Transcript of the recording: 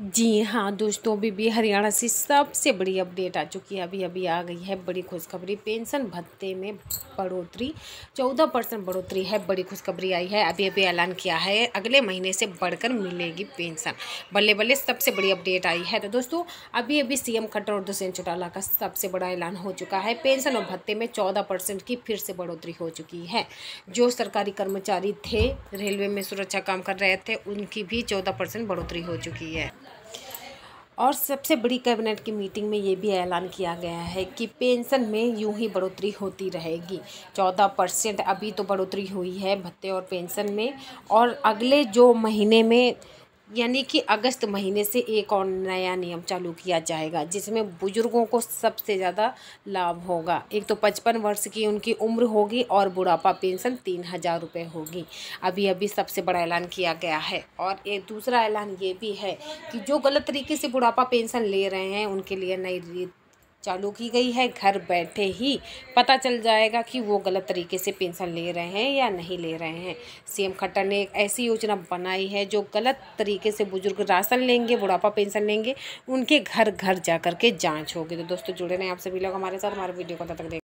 जी हाँ दोस्तों अभी भी हरियाणा से सबसे बड़ी अपडेट आ चुकी है अभी अभी आ गई है बड़ी खुशखबरी पेंशन भत्ते में बढ़ोतरी चौदह परसेंट बढ़ोतरी है बड़ी खुशखबरी आई है अभी अभी ऐलान किया है अगले महीने से बढ़कर मिलेगी पेंशन बल्ले बल्ले सबसे बड़ी अपडेट आई है तो दोस्तों अभी अभी एम खट्टर और दुष्यंत चौटाला का सबसे बड़ा ऐलान हो चुका है पेंशन और भत्ते में चौदह की फिर से बढ़ोतरी हो चुकी है जो सरकारी कर्मचारी थे रेलवे में सुरक्षा काम कर रहे थे उनकी भी चौदह बढ़ोतरी हो चुकी है और सबसे बड़ी कैबिनेट की मीटिंग में ये भी ऐलान किया गया है कि पेंशन में यूं ही बढ़ोतरी होती रहेगी चौदह परसेंट अभी तो बढ़ोतरी हुई है भत्ते और पेंशन में और अगले जो महीने में यानी कि अगस्त महीने से एक और नया नियम चालू किया जाएगा जिसमें बुजुर्गों को सबसे ज़्यादा लाभ होगा एक तो पचपन वर्ष की उनकी उम्र होगी और बुढ़ापा पेंशन तीन हज़ार रुपये होगी अभी अभी सबसे बड़ा ऐलान किया गया है और एक दूसरा ऐलान ये भी है कि जो गलत तरीके से बुढ़ापा पेंशन ले रहे हैं उनके लिए नई रीत चालू की गई है घर बैठे ही पता चल जाएगा कि वो गलत तरीके से पेंशन ले रहे हैं या नहीं ले रहे हैं सीएम खट्टर ने एक ऐसी योजना बनाई है जो गलत तरीके से बुजुर्ग राशन लेंगे बुढ़ापा पेंशन लेंगे उनके घर घर जा कर के जाँच होगी तो दोस्तों जुड़े रहें आप सभी लोग हमारे साथ हमारे वीडियो को तक